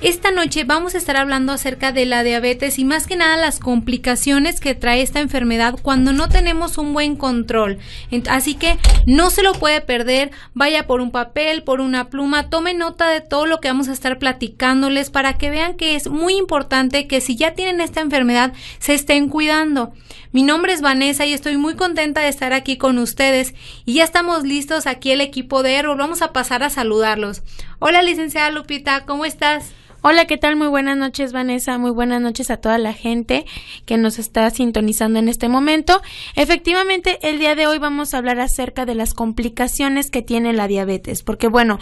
Esta noche vamos a estar hablando acerca de la diabetes y más que nada las complicaciones que trae esta enfermedad cuando no tenemos un buen control. Así que no se lo puede perder, vaya por un papel, por una pluma, tome nota de todo lo que vamos a estar platicándoles para que vean que es muy importante que si ya tienen esta enfermedad se estén cuidando. Mi nombre es Vanessa y estoy muy contenta de estar aquí con ustedes y ya estamos listos aquí el equipo de Ero. Vamos a pasar a saludarlos. Hola licenciada Lupita, ¿cómo estás? Hola, ¿qué tal? Muy buenas noches, Vanessa. Muy buenas noches a toda la gente que nos está sintonizando en este momento. Efectivamente, el día de hoy vamos a hablar acerca de las complicaciones que tiene la diabetes, porque bueno,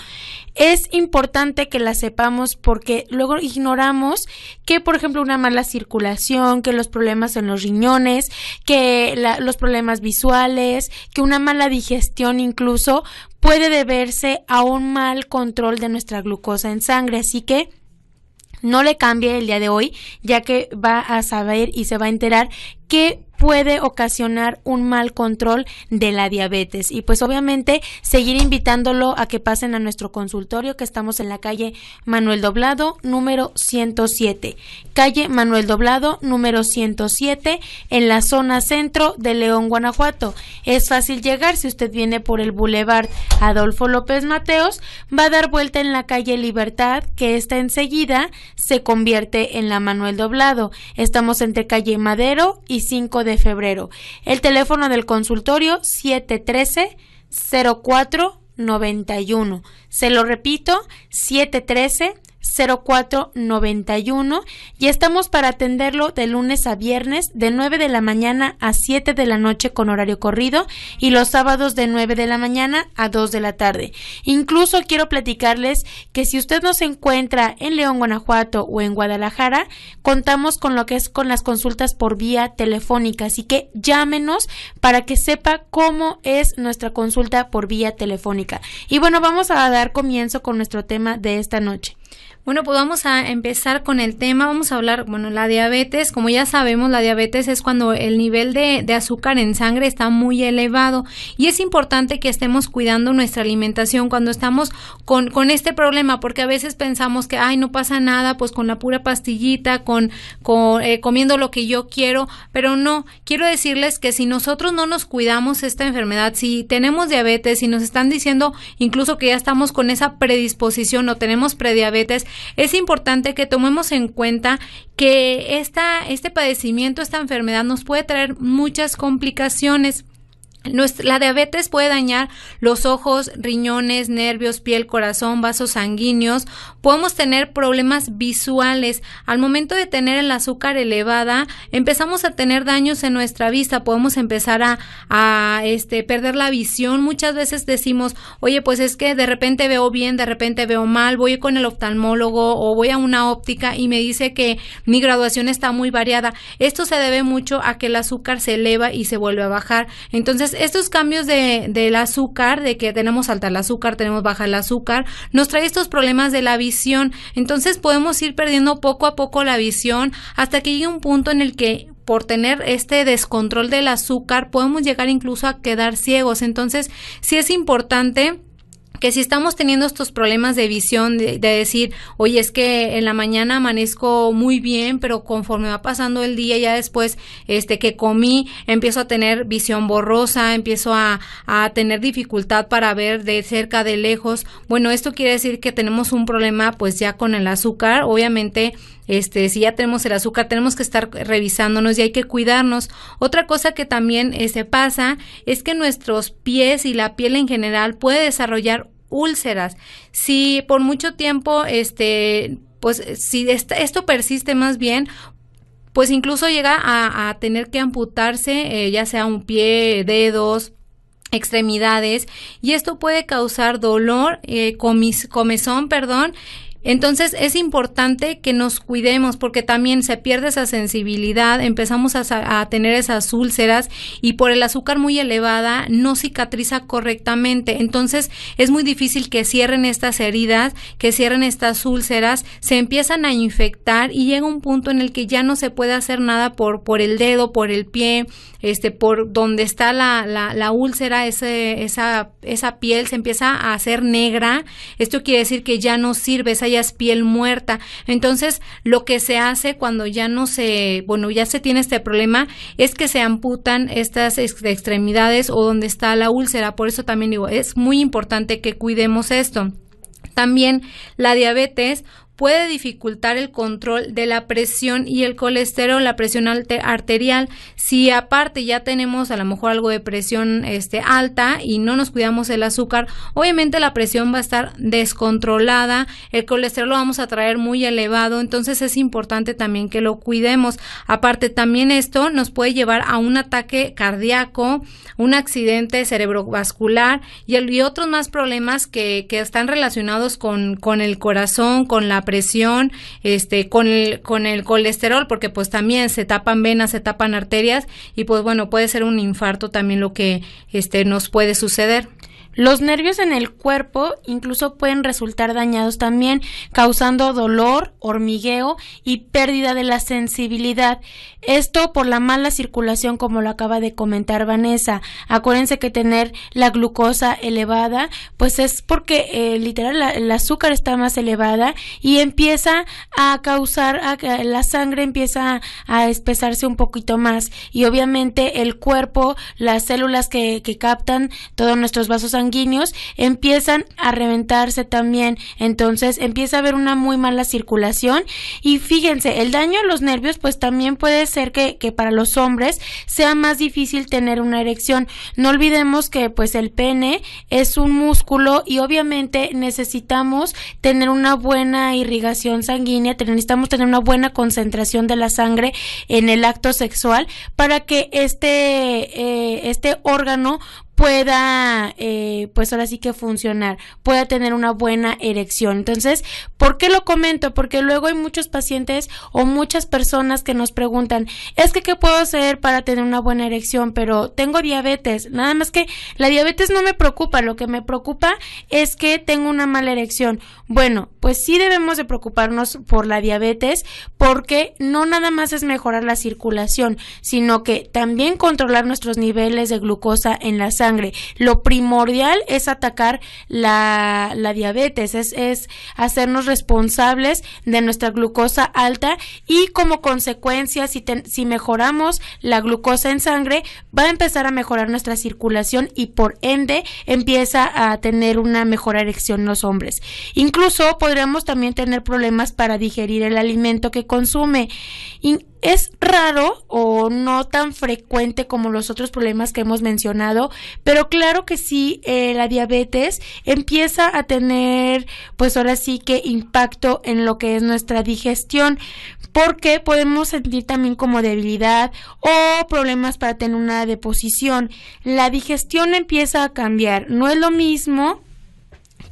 es importante que la sepamos porque luego ignoramos que, por ejemplo, una mala circulación, que los problemas en los riñones, que los problemas visuales, que una mala digestión incluso puede deberse a un mal control de nuestra glucosa en sangre. Así que no le cambie el día de hoy, ya que va a saber y se va a enterar que puede ocasionar un mal control de la diabetes. Y pues obviamente seguir invitándolo a que pasen a nuestro consultorio que estamos en la calle Manuel Doblado número 107. Calle Manuel Doblado número 107 en la zona centro de León, Guanajuato. Es fácil llegar si usted viene por el Boulevard Adolfo López Mateos, va a dar vuelta en la calle Libertad que está enseguida se convierte en la Manuel Doblado. Estamos entre calle Madero y 5 de febrero. El teléfono del consultorio 713 0491. Se lo repito, 713 0491 y estamos para atenderlo de lunes a viernes de 9 de la mañana a 7 de la noche con horario corrido y los sábados de 9 de la mañana a 2 de la tarde. Incluso quiero platicarles que si usted no se encuentra en León, Guanajuato o en Guadalajara, contamos con lo que es con las consultas por vía telefónica, así que llámenos para que sepa cómo es nuestra consulta por vía telefónica. Y bueno, vamos a dar comienzo con nuestro tema de esta noche. Bueno, pues vamos a empezar con el tema. Vamos a hablar, bueno, la diabetes. Como ya sabemos, la diabetes es cuando el nivel de, azúcar en sangre está muy elevado. Y es importante que estemos cuidando nuestra alimentación cuando estamos con, este problema, porque a veces pensamos que, ay, no pasa nada, pues con la pura pastillita, con, eh, comiendo lo que yo quiero. Pero no, quiero decirles que si nosotros no nos cuidamos esta enfermedad, si tenemos diabetes, y nos están diciendo incluso que ya estamos con esa predisposición o tenemos prediabetes, es importante que tomemos en cuenta que esta, este padecimiento, esta enfermedad nos puede traer muchas complicaciones la diabetes puede dañar los ojos, riñones, nervios, piel, corazón, vasos sanguíneos. Podemos tener problemas visuales. Al momento de tener el azúcar elevada, empezamos a tener daños en nuestra vista. Podemos empezar a, este, perder la visión. Muchas veces decimos, oye, pues es que de repente veo bien, de repente veo mal, voy con el oftalmólogo o voy a una óptica y me dice que mi graduación está muy variada. Esto se debe mucho a que el azúcar se eleva y se vuelve a bajar. Entonces, estos cambios de, del azúcar, de que tenemos alta el azúcar, tenemos baja el azúcar, nos trae estos problemas de la visión. Entonces podemos ir perdiendo poco a poco la visión hasta que llegue un punto en el que por tener este descontrol del azúcar podemos llegar incluso a quedar ciegos. Entonces sí es importante que si estamos teniendo estos problemas de visión, de, decir, oye, es que en la mañana amanezco muy bien, pero conforme va pasando el día, ya después este, que comí, empiezo a tener visión borrosa, empiezo a, tener dificultad para ver de cerca, de lejos. Bueno, esto quiere decir que tenemos un problema pues ya con el azúcar, obviamente. Este, si ya tenemos el azúcar, tenemos que estar revisándonos y hay que cuidarnos. Otra cosa que también se este, pasa es que nuestros pies y la piel en general puede desarrollar úlceras. Si por mucho tiempo, este, pues si esto persiste más bien, pues incluso llega a, tener que amputarse, eh, ya sea un pie, dedos, extremidades y esto puede causar dolor, eh, comezón, perdón, entonces es importante que nos cuidemos porque también se pierde esa sensibilidad, empezamos a, tener esas úlceras y por el azúcar muy elevada no cicatriza correctamente. Entonces es muy difícil que cierren estas heridas, que cierren estas úlceras, se empiezan a infectar y llega un punto en el que ya no se puede hacer nada por, por el dedo, por el pie, este, por donde está la, la, úlcera, ese, esa, esa piel se empieza a hacer negra. Esto quiere decir que ya no sirve, esa piel muerta. Entonces, lo que se hace cuando ya no se, bueno, ya se tiene este problema es que se amputan estas extremidades o donde está la úlcera. Por eso también digo, es muy importante que cuidemos esto. También la diabetes puede dificultar el control de la presión y el colesterol, la presión arterial. Si aparte ya tenemos a lo mejor algo de presión este, alta y no nos cuidamos el azúcar, obviamente la presión va a estar descontrolada, el colesterol lo vamos a traer muy elevado, entonces es importante también que lo cuidemos. Aparte también esto nos puede llevar a un ataque cardíaco, un accidente cerebrovascular y, y otros más problemas que, que están relacionados con, con el corazón, con la presión, este, con el, con el colesterol, porque pues también se tapan venas, se tapan arterias y pues bueno, puede ser un infarto también lo que este, nos puede suceder. Los nervios en el cuerpo incluso pueden resultar dañados también, causando dolor, hormigueo y pérdida de la sensibilidad. Esto por la mala circulación, como lo acaba de comentar Vanessa. Acuérdense que tener la glucosa elevada, pues es porque eh, literal el azúcar está más elevada y empieza a causar, a, la sangre empieza a, espesarse un poquito más. Y obviamente el cuerpo, las células que, que captan todos nuestros vasos sanguíneos, sanguíneos empiezan a reventarse también. Entonces empieza a haber una muy mala circulación. Y fíjense, el daño a los nervios pues también puede ser que, para los hombres sea más difícil tener una erección. No olvidemos que pues el pene es un músculo y obviamente necesitamos tener una buena irrigación sanguínea, necesitamos tener una buena concentración de la sangre en el acto sexual para que este, eh, este órgano pueda, eh, pues ahora sí que funcionar, pueda tener una buena erección. Entonces, ¿por qué lo comento? Porque luego hay muchos pacientes o muchas personas que nos preguntan, es que qué puedo hacer para tener una buena erección, pero tengo diabetes. Nada más que la diabetes no me preocupa, lo que me preocupa es que tengo una mala erección. Bueno, pues sí debemos de preocuparnos por la diabetes porque no nada más es mejorar la circulación, sino que también controlar nuestros niveles de glucosa en la sangre lo primordial es atacar la, diabetes, es, hacernos responsables de nuestra glucosa alta y como consecuencia, si, si mejoramos la glucosa en sangre, va a empezar a mejorar nuestra circulación y por ende empieza a tener una mejor erección los hombres. Incluso podríamos también tener problemas para digerir el alimento que consume. Es raro o no tan frecuente como los otros problemas que hemos mencionado, pero claro que sí, eh, la diabetes empieza a tener, pues ahora sí que impacto en lo que es nuestra digestión, porque podemos sentir también como debilidad o problemas para tener una deposición. La digestión empieza a cambiar, no es lo mismo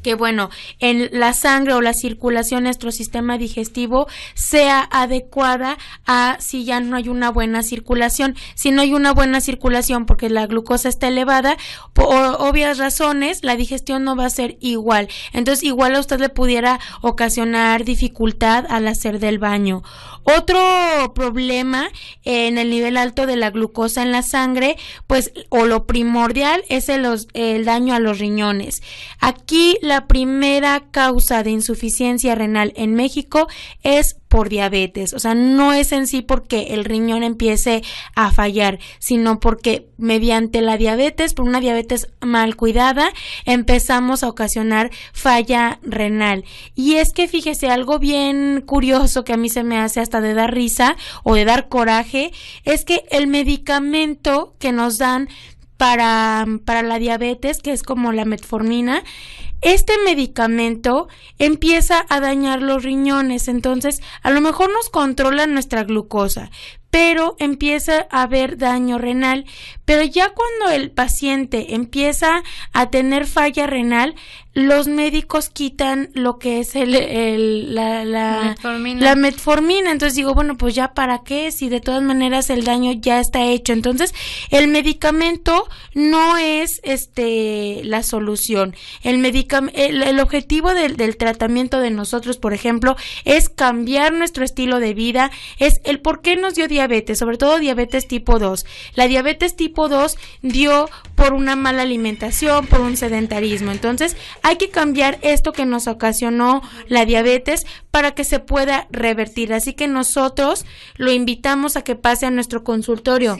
que bueno, en la sangre o la circulación nuestro sistema digestivo sea adecuada a si ya no hay una buena circulación. Si no hay una buena circulación porque la glucosa está elevada, por obvias razones, la digestión no va a ser igual. Entonces, igual a usted le pudiera ocasionar dificultad al hacer del baño. Otro problema en el nivel alto de la glucosa en la sangre, pues, o lo primordial es el, el daño a los riñones. Aquí la la primera causa de insuficiencia renal en México es por diabetes. O sea, no es en sí porque el riñón empiece a fallar, sino porque mediante la diabetes, por una diabetes mal cuidada, empezamos a ocasionar falla renal. Y es que fíjese, algo bien curioso que a mí se me hace hasta de dar risa o de dar coraje, es que el medicamento que nos dan para, para la diabetes, que es como la metformina, este medicamento empieza a dañar los riñones, entonces a lo mejor nos controla nuestra glucosa, pero empieza a haber daño renal, pero ya cuando el paciente empieza a tener falla renal, los médicos quitan lo que es el, la, la, metformina. Entonces digo, bueno, pues ya para qué, si de todas maneras el daño ya está hecho. Entonces, el medicamento no es este la solución. El, el, objetivo del, del tratamiento de nosotros, por ejemplo, es cambiar nuestro estilo de vida, es el por qué nos dio diabetes, sobre todo diabetes tipo 2. La diabetes tipo 2 dio por una mala alimentación, por un sedentarismo. Entonces hay que cambiar esto que nos ocasionó la diabetes para que se pueda revertir. Así que nosotros lo invitamos a que pase a nuestro consultorio.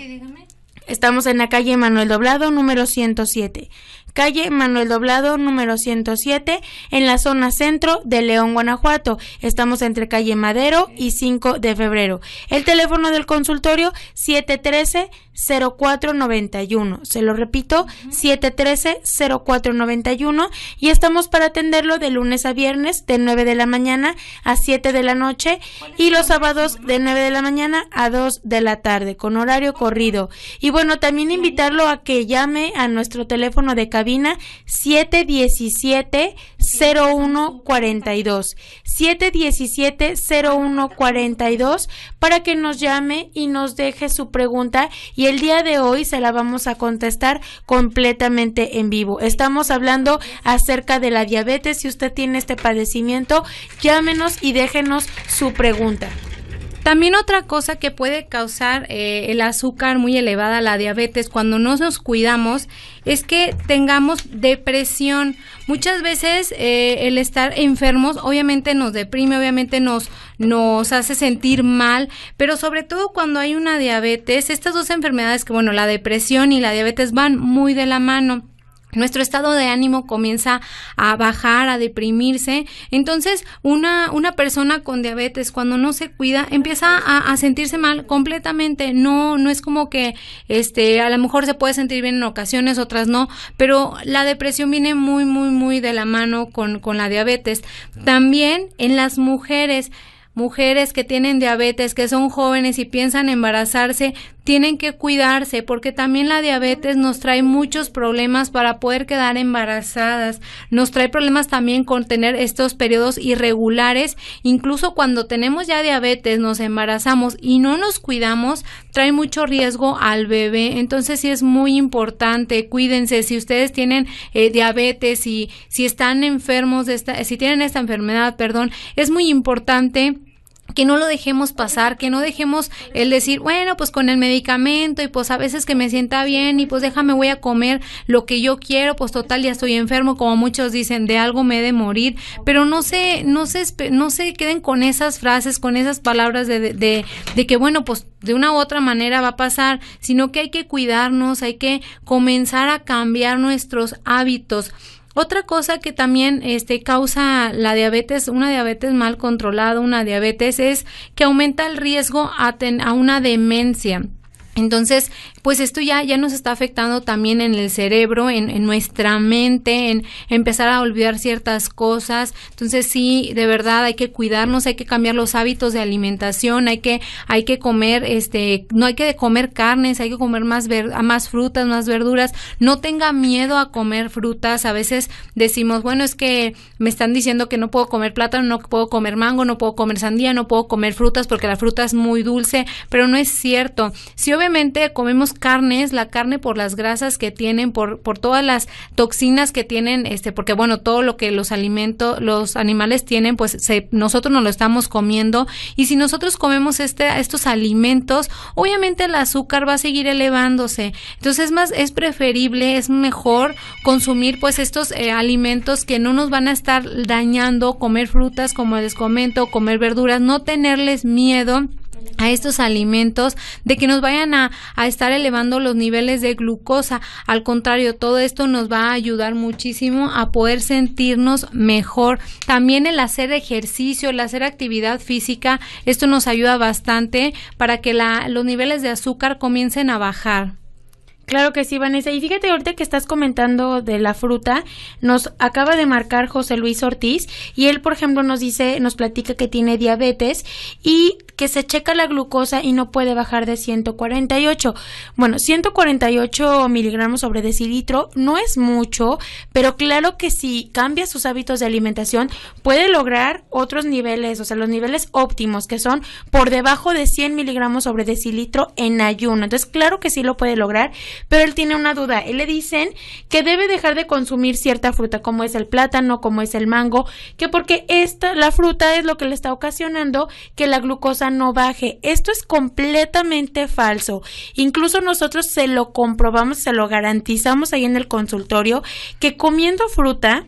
Estamos en la calle Manuel Doblado número 107. Calle Manuel Doblado número 107 en la zona centro de León, Guanajuato. Estamos entre calle Madero y 5 de febrero. El teléfono del consultorio 713 0491. Se lo repito, 713-0491. Y estamos para atenderlo de lunes a viernes, de 9 de la mañana a 7 de la noche y los sábados de 9 de la mañana a 2 de la tarde, con horario corrido. Y bueno, también invitarlo a que llame a nuestro teléfono de cabina 717-0142. 717-0142 para que nos llame y nos deje su pregunta y y el día de hoy se la vamos a contestar completamente en vivo. Estamos hablando acerca de la diabetes. Si usted tiene este padecimiento, llámenos y déjenos su pregunta. También otra cosa que puede causar eh, el azúcar muy elevada, la diabetes, cuando no nos cuidamos, es que tengamos depresión. Muchas veces eh, el estar enfermos obviamente nos deprime, obviamente nos, nos hace sentir mal, pero sobre todo cuando hay una diabetes, estas dos enfermedades que bueno, la depresión y la diabetes van muy de la mano nuestro estado de ánimo comienza a bajar, a deprimirse. Entonces, una, una persona con diabetes, cuando no se cuida, empieza a, sentirse mal completamente. No, no es como que este, a lo mejor se puede sentir bien en ocasiones, otras no, pero la depresión viene muy, muy, muy de la mano con, con la diabetes. También en las mujeres mujeres que tienen diabetes, que son jóvenes y piensan embarazarse, tienen que cuidarse porque también la diabetes nos trae muchos problemas para poder quedar embarazadas. Nos trae problemas también con tener estos periodos irregulares. Incluso cuando tenemos ya diabetes, nos embarazamos y no nos cuidamos, trae mucho riesgo al bebé. Entonces sí es muy importante, cuídense. Si ustedes tienen eh, diabetes y si están enfermos, si tienen esta enfermedad, perdón, es muy importante que no lo dejemos pasar, que no dejemos el decir, bueno, pues con el medicamento y pues a veces que me sienta bien y pues déjame voy a comer lo que yo quiero, pues total ya estoy enfermo, como muchos dicen, de algo me he de morir, pero no se, no se, no se queden con esas frases, con esas palabras de, de, de, de que bueno, pues de una u otra manera va a pasar, sino que hay que cuidarnos, hay que comenzar a cambiar nuestros hábitos otra cosa que también este, causa la diabetes, una diabetes mal controlada, una diabetes, es que aumenta el riesgo a, a una demencia. Entonces, pues esto ya, ya nos está afectando también en el cerebro, en, nuestra mente, en empezar a olvidar ciertas cosas. Entonces sí, de verdad hay que cuidarnos, hay que cambiar los hábitos de alimentación, hay que, hay que comer, este, no hay que comer carnes, hay que comer más, más frutas, más verduras. No tenga miedo a comer frutas. A veces decimos, bueno, es que me están diciendo que no puedo comer plátano, no puedo comer mango, no puedo comer sandía, no puedo comer frutas porque la fruta es muy dulce, pero no es cierto. Si obviamente comemos carnes, la carne por las grasas que tienen, por, por todas las toxinas que tienen, este, porque bueno, todo lo que los alimentos, los animales tienen, pues nosotros nos lo estamos comiendo. Y si nosotros comemos este, estos alimentos, obviamente el azúcar va a seguir elevándose. Entonces es más, es preferible, es mejor consumir pues estos eh, alimentos que no nos van a estar dañando, comer frutas, como les comento, comer verduras, no tenerles miedo a estos alimentos, de que nos vayan a, estar elevando los niveles de glucosa. Al contrario, todo esto nos va a ayudar muchísimo a poder sentirnos mejor. También el hacer ejercicio, el hacer actividad física, esto nos ayuda bastante para que la, los niveles de azúcar comiencen a bajar. Claro que sí, Vanessa. Y fíjate ahorita que estás comentando de la fruta, nos acaba de marcar José Luis Ortiz y él, por ejemplo, nos dice, nos platica que tiene diabetes y que se checa la glucosa y no puede bajar de 148. Bueno, 148 miligramos sobre decilitro no es mucho, pero claro que si cambia sus hábitos de alimentación puede lograr otros niveles, o sea, los niveles óptimos que son por debajo de 100 miligramos sobre decilitro en ayuno. Entonces, claro que sí lo puede lograr pero él tiene una duda. Él le dicen que debe dejar de consumir cierta fruta, como es el plátano, como es el mango, que porque esta, la fruta es lo que le está ocasionando que la glucosa no baje. Esto es completamente falso. Incluso nosotros se lo comprobamos, se lo garantizamos ahí en el consultorio, que comiendo fruta,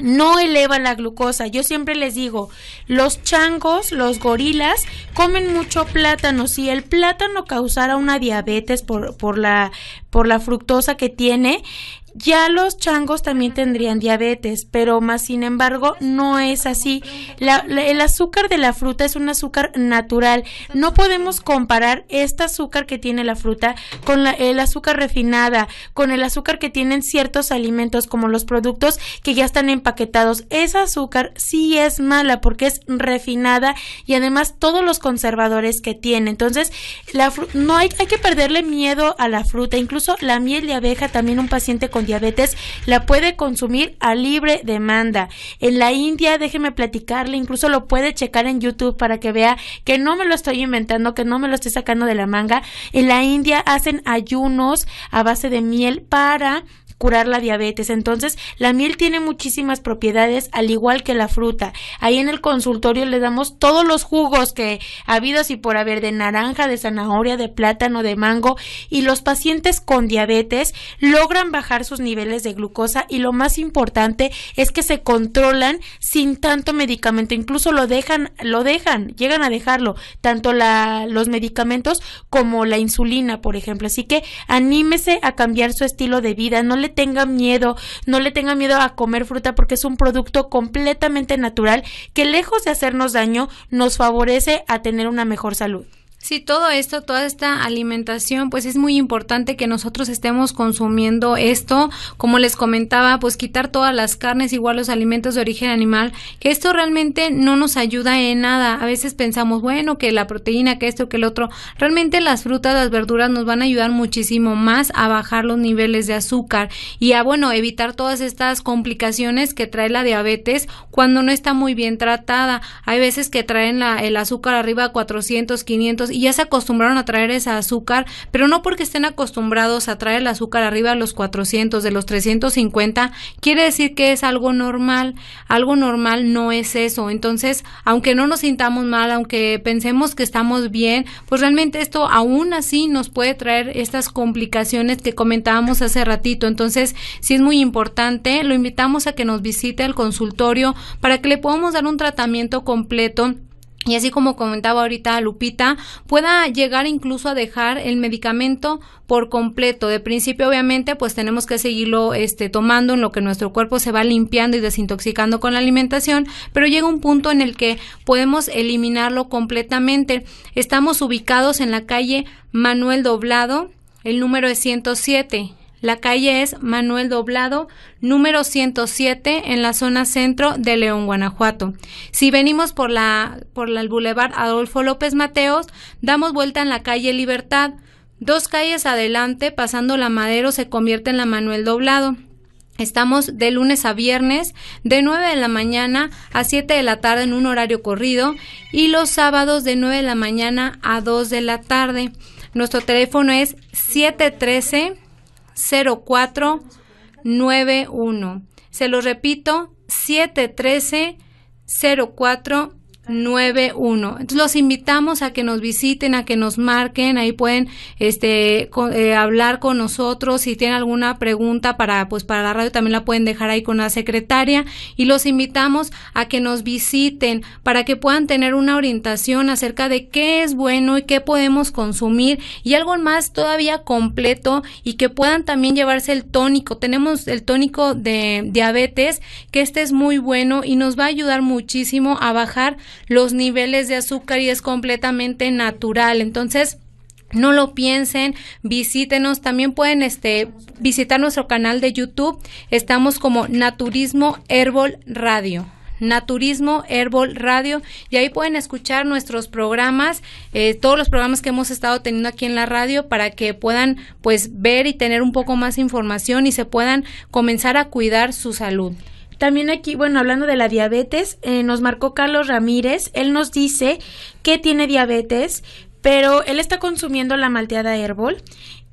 no eleva la glucosa. Yo siempre les digo, los changos, los gorilas, comen mucho plátano. Si el plátano causara una diabetes por, por la por la fructosa que tiene, ya los changos también tendrían diabetes, pero más sin embargo no es así. el azúcar de la fruta es un azúcar natural. No podemos comparar este azúcar que tiene la fruta con el azúcar refinada, con el azúcar que tienen ciertos alimentos como los productos que ya están empaquetados. Ese azúcar sí es mala porque es refinada y además todos los conservadores que tiene. Entonces, no hay, hay que perderle miedo a la fruta, incluso la miel de abeja, también un paciente con diabetes, la puede consumir a libre demanda. En la India, déjeme platicarle, incluso lo puede checar en YouTube para que vea que no me lo estoy inventando, que no me lo estoy sacando de la manga. En la India hacen ayunos a base de miel para curar la diabetes. Entonces, la miel tiene muchísimas propiedades, al igual que la fruta. Ahí en el consultorio le damos todos los jugos que ha habido así por haber de naranja, de zanahoria, de plátano, de mango, y los pacientes con diabetes logran bajar sus niveles de glucosa y lo más importante es que se controlan sin tanto medicamento, incluso lo dejan, lo dejan, llegan a dejarlo, tanto la, los medicamentos como la insulina, por ejemplo. Así que anímese a cambiar su estilo de vida, no le tenga miedo, no le tenga miedo a comer fruta porque es un producto completamente natural que lejos de hacernos daño nos favorece a tener una mejor salud. Sí, todo esto, toda esta alimentación, pues es muy importante que nosotros estemos consumiendo esto. Como les comentaba, pues quitar todas las carnes, igual los alimentos de origen animal, que esto realmente no nos ayuda en nada. A veces pensamos, bueno, que la proteína, que esto, que el otro. Realmente las frutas, las verduras nos van a ayudar muchísimo más a bajar los niveles de azúcar y a, bueno, evitar todas estas complicaciones que trae la diabetes cuando no está muy bien tratada. Hay veces que traen la, el azúcar arriba a 400, 500 y ya se acostumbraron a traer ese azúcar, pero no porque estén acostumbrados a traer el azúcar arriba de los 400, de los 350, quiere decir que es algo normal. Algo normal no es eso. Entonces, aunque no nos sintamos mal, aunque pensemos que estamos bien, pues realmente esto aún así nos puede traer estas complicaciones que comentábamos hace ratito. Entonces, sí es muy importante, lo invitamos a que nos visite al consultorio para que le podamos dar un tratamiento completo y así como comentaba ahorita Lupita, pueda llegar incluso a dejar el medicamento por completo. De principio, obviamente, pues tenemos que seguirlo este, tomando en lo que nuestro cuerpo se va limpiando y desintoxicando con la alimentación, pero llega un punto en el que podemos eliminarlo completamente. Estamos ubicados en la calle Manuel Doblado, el número es 107 la calle es Manuel Doblado, número 107, en la zona centro de León, Guanajuato. Si venimos por la por el Boulevard Adolfo López Mateos, damos vuelta en la calle Libertad. Dos calles adelante, pasando la Madero, se convierte en la Manuel Doblado. Estamos de lunes a viernes, de 9 de la mañana a 7 de la tarde en un horario corrido y los sábados de 9 de la mañana a 2 de la tarde. Nuestro teléfono es 713 0491. Se lo repito, 713 0491. 91. Entonces los invitamos a que nos visiten, a que nos marquen, ahí pueden este eh, hablar con nosotros, si tienen alguna pregunta para pues para la radio también la pueden dejar ahí con la secretaria y los invitamos a que nos visiten para que puedan tener una orientación acerca de qué es bueno y qué podemos consumir y algo más todavía completo y que puedan también llevarse el tónico. Tenemos el tónico de diabetes, que este es muy bueno y nos va a ayudar muchísimo a bajar los niveles de azúcar y es completamente natural. Entonces, no lo piensen, visítenos, también pueden este, visitar nuestro canal de YouTube, estamos como Naturismo Herbol Radio. Naturismo Herbol Radio y ahí pueden escuchar nuestros programas, eh, todos los programas que hemos estado teniendo aquí en la radio para que puedan pues ver y tener un poco más información y se puedan comenzar a cuidar su salud. También aquí, bueno, hablando de la diabetes, eh, nos marcó Carlos Ramírez. Él nos dice que tiene diabetes, pero él está consumiendo la malteada Herbol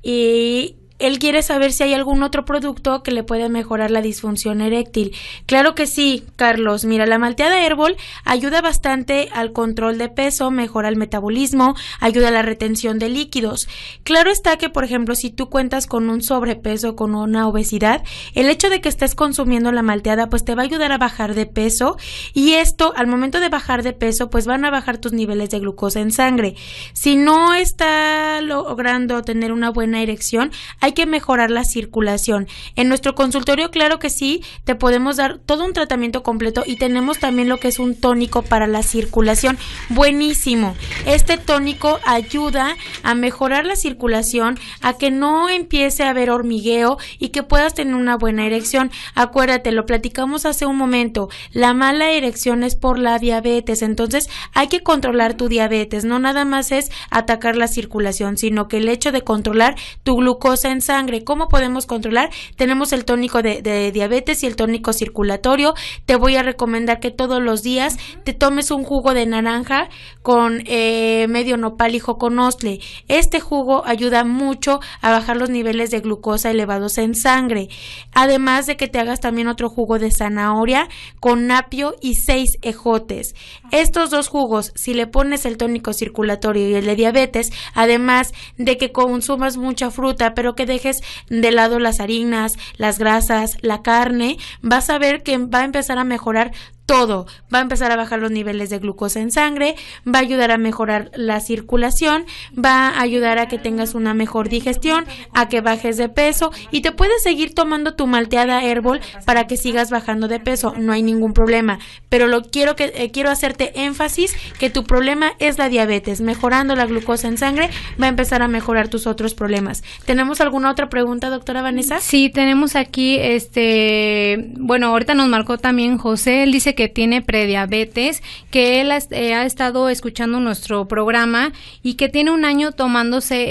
y él quiere saber si hay algún otro producto que le puede mejorar la disfunción eréctil. Claro que sí, Carlos. Mira, la malteada herbol ayuda bastante al control de peso, mejora el metabolismo, ayuda a la retención de líquidos. Claro está que, por ejemplo, si tú cuentas con un sobrepeso, con una obesidad, el hecho de que estés consumiendo la malteada, pues te va a ayudar a bajar de peso y esto, al momento de bajar de peso, pues van a bajar tus niveles de glucosa en sangre. Si no está logrando tener una buena erección, hay que mejorar la circulación. En nuestro consultorio, claro que sí, te podemos dar todo un tratamiento completo y tenemos también lo que es un tónico para la circulación. Buenísimo. Este tónico ayuda a mejorar la circulación, a que no empiece a haber hormigueo y que puedas tener una buena erección. Acuérdate, lo platicamos hace un momento, la mala erección es por la diabetes, entonces hay que controlar tu diabetes, no nada más es atacar la circulación, sino que el hecho de controlar tu glucosa en sangre. ¿Cómo podemos controlar? Tenemos el tónico de, diabetes y el tónico circulatorio. Te voy a recomendar que todos los días te tomes un jugo de naranja con eh, medio nopal con joconostle. Este jugo ayuda mucho a bajar los niveles de glucosa elevados en sangre. Además de que te hagas también otro jugo de zanahoria con napio y seis ejotes. Estos dos jugos, si le pones el tónico circulatorio y el de diabetes, además de que consumas mucha fruta, pero que dejes de lado las harinas, las grasas, la carne, vas a ver que va a empezar a mejorar todo. Va a empezar a bajar los niveles de glucosa en sangre, va a ayudar a mejorar la circulación, va a ayudar a que tengas una mejor digestión, a que bajes de peso y te puedes seguir tomando tu malteada herbol para que sigas bajando de peso, no hay ningún problema. Pero lo quiero que eh, quiero hacerte énfasis que tu problema es la diabetes. Mejorando la glucosa en sangre va a empezar a mejorar tus otros problemas. ¿Tenemos alguna otra pregunta, doctora Vanessa? Sí, tenemos aquí este, bueno, ahorita nos marcó también José, él dice que tiene prediabetes, que él eh, ha, estado escuchando nuestro programa y que tiene un año tomándose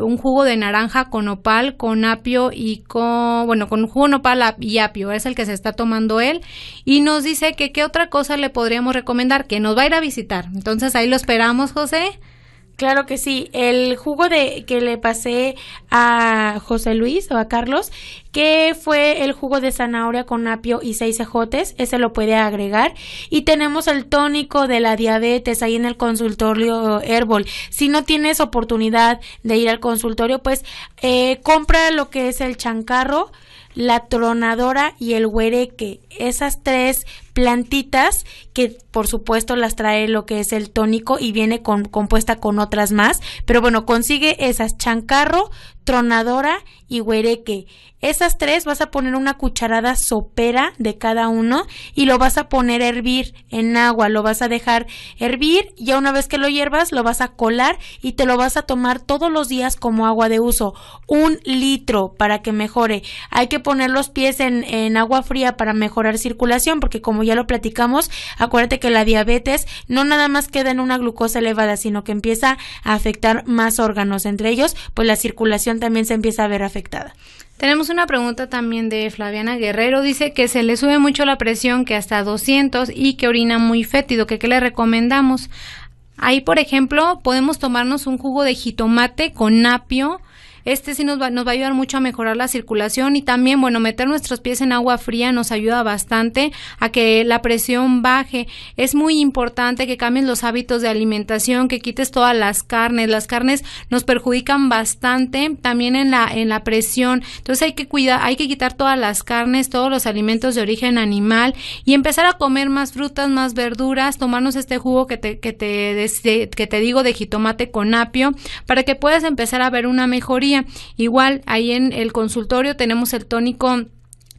un jugo de naranja con opal, con apio y con, bueno, con jugo nopal y apio, es el que se está tomando él. Y nos dice que qué otra cosa le podríamos recomendar, que nos va a ir a visitar. Entonces ahí lo esperamos, José. Claro que sí. El jugo de que le pasé a José Luis o a Carlos, que fue el jugo de zanahoria con apio y seis ejotes, ese lo puede agregar. Y tenemos el tónico de la diabetes ahí en el consultorio Herbol. Si no tienes oportunidad de ir al consultorio, pues eh, compra lo que es el chancarro la tronadora y el huereque. Esas tres plantitas que por supuesto las trae lo que es el tónico y viene compuesta con otras más, pero bueno, consigue esas chancarro, tronadora y huereque. Esas tres vas a poner una cucharada sopera de cada uno y lo vas a poner a hervir en agua, lo vas a dejar hervir, ya una vez que lo hiervas lo vas a colar y te lo vas a tomar todos los días como agua de uso, un litro para que mejore. Hay que poner los pies en, en agua fría para mejorar circulación porque como ya lo platicamos, acuérdate que la diabetes no nada más queda en una glucosa elevada, sino que empieza a afectar más órganos, entre ellos, pues la circulación también se empieza a ver afectada. Tenemos una pregunta también de Flaviana Guerrero. Dice que se le sube mucho la presión, que hasta 200 y que orina muy fétido. ¿Qué, qué le recomendamos? Ahí, por ejemplo, podemos tomarnos un jugo de jitomate con apio este sí nos va, nos va a ayudar mucho a mejorar la circulación y también, bueno, meter nuestros pies en agua fría nos ayuda bastante a que la presión baje. Es muy importante que cambies los hábitos de alimentación, que quites todas las carnes. Las carnes nos perjudican bastante también en la, en la presión. Entonces hay que cuidar, hay que quitar todas las carnes, todos los alimentos de origen animal y empezar a comer más frutas, más verduras, tomarnos este jugo que que te, que te digo de jitomate con apio para que puedas empezar a ver una mejoría Igual ahí en el consultorio tenemos el tónico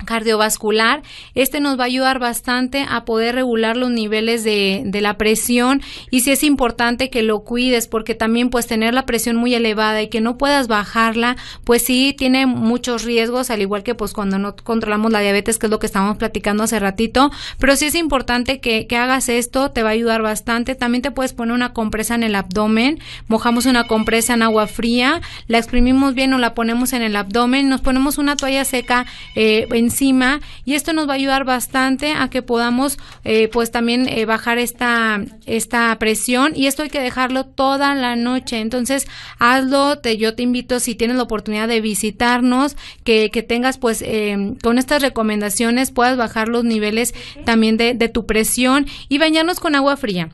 cardiovascular. Este nos va a ayudar bastante a poder regular los niveles de, la presión y si es importante que lo cuides porque también pues tener la presión muy elevada y que no puedas bajarla pues sí tiene muchos riesgos al igual que pues cuando no controlamos la diabetes que es lo que estábamos platicando hace ratito pero sí es importante que, que hagas esto te va a ayudar bastante también te puedes poner una compresa en el abdomen mojamos una compresa en agua fría la exprimimos bien o la ponemos en el abdomen nos ponemos una toalla seca eh, en encima y esto nos va a ayudar bastante a que podamos eh, pues también eh, bajar esta, esta presión y esto hay que dejarlo toda la noche. Entonces hazlo, te, yo te invito si tienes la oportunidad de visitarnos, que, tengas pues eh, con estas recomendaciones puedas bajar los niveles también de, de tu presión y bañarnos con agua fría.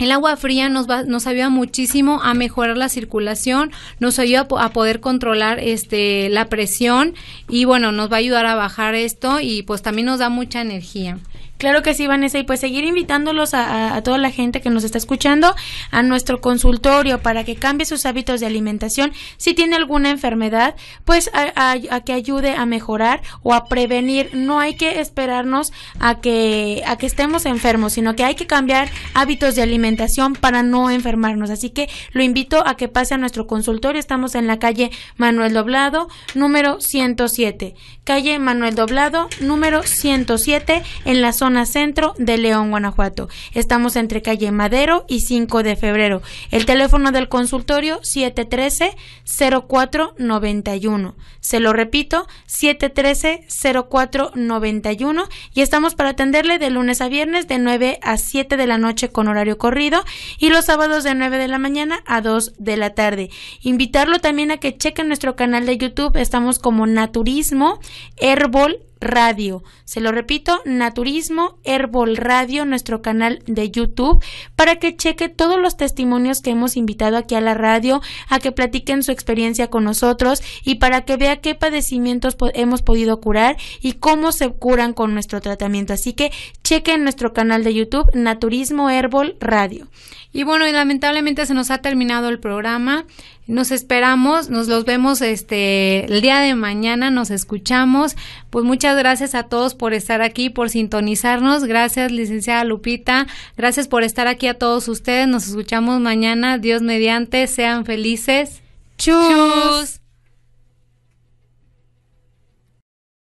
El agua fría nos, nos ayuda muchísimo a mejorar la circulación, nos ayuda a poder controlar este, la presión y bueno, nos va a ayudar a bajar esto y pues también nos da mucha energía. Claro que sí, Vanessa, y pues seguir invitándolos a, toda la gente que nos está escuchando a nuestro consultorio para que cambie sus hábitos de alimentación. Si tiene alguna enfermedad, pues a, que ayude a mejorar o a prevenir. No hay que esperarnos a que, a que estemos enfermos, sino que hay que cambiar hábitos de alimentación para no enfermarnos. Así que lo invito a que pase a nuestro consultorio. Estamos en la calle Manuel Doblado, número 107. Calle Manuel Doblado, número 107, en la zona centro de León, Guanajuato. Estamos entre calle Madero y 5 de febrero. El teléfono del consultorio 713-0491. Se lo repito, 713-0491. Y estamos para atenderle de lunes a viernes de 9 a 7 de la noche con horario corrido y los sábados de 9 de la mañana a 2 de la tarde. Invitarlo también a que cheque nuestro canal de YouTube. Estamos como Naturismo, Herbol Radio. Se lo repito, Naturismo Herbol Radio, nuestro canal de YouTube, para que cheque todos los testimonios que hemos invitado aquí a la radio, a que platiquen su experiencia con nosotros y para que vea qué padecimientos hemos podido curar y cómo se curan con nuestro tratamiento. Así que chequen nuestro canal de YouTube, Naturismo Herbol Radio. Y bueno, y lamentablemente se nos ha terminado el programa. Nos esperamos, nos los vemos este el día de mañana, nos escuchamos. Pues muchas gracias a todos por estar aquí, por sintonizarnos. Gracias, licenciada Lupita. Gracias por estar aquí a todos ustedes. Nos escuchamos mañana. Dios mediante, sean felices. Chus. Chus.